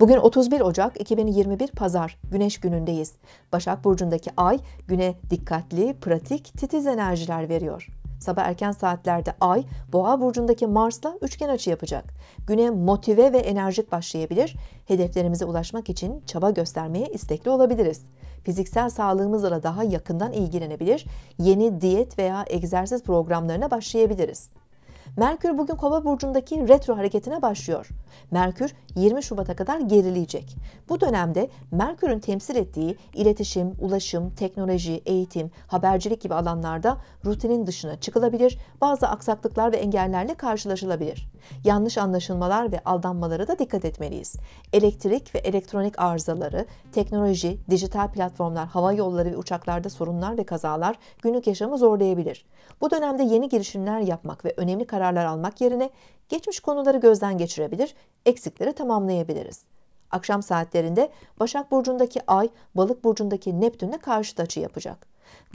Bugün 31 Ocak 2021 Pazar Güneş günündeyiz. Başak burcundaki ay güne dikkatli, pratik, titiz enerjiler veriyor. Sabah erken saatlerde Ay, Boğa burcundaki Mars'la üçgen açı yapacak. Güne motive ve enerjik başlayabilir. Hedeflerimize ulaşmak için çaba göstermeye istekli olabiliriz. Fiziksel sağlığımızla da daha yakından ilgilenebilir. Yeni diyet veya egzersiz programlarına başlayabiliriz. Merkür bugün Kova burcundaki retro hareketine başlıyor. Merkür 20 Şubat'a kadar gerileyecek. Bu dönemde Merkür'ün temsil ettiği iletişim, ulaşım, teknoloji, eğitim, habercilik gibi alanlarda rutinin dışına çıkılabilir, bazı aksaklıklar ve engellerle karşılaşılabilir. Yanlış anlaşılmalar ve aldanmalara da dikkat etmeliyiz. Elektrik ve elektronik arızaları, teknoloji, dijital platformlar, hava yolları ve uçaklarda sorunlar ve kazalar günlük yaşamı zorlayabilir. Bu dönemde yeni girişimler yapmak ve önemli kararlar almak yerine geçmiş konuları gözden geçirebilir, eksikleri tamamlayabiliriz. Akşam saatlerinde Başak Burcu'ndaki Ay, Balık Burcu'ndaki Neptün'le karşıt açı yapacak.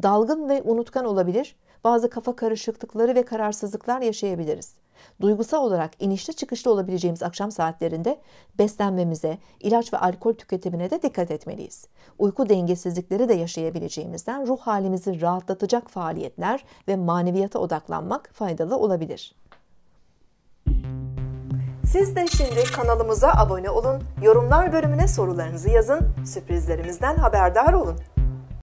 Dalgın ve unutkan olabilir, bazı kafa karışıklıkları ve kararsızlıklar yaşayabiliriz. Duygusal olarak inişli çıkışlı olabileceğimiz akşam saatlerinde beslenmemize, ilaç ve alkol tüketimine de dikkat etmeliyiz. Uyku dengesizlikleri de yaşayabileceğimizden ruh halimizi rahatlatacak faaliyetler ve maneviyata odaklanmak faydalı olabilir. Siz de şimdi kanalımıza abone olun, yorumlar bölümüne sorularınızı yazın, sürprizlerimizden haberdar olun.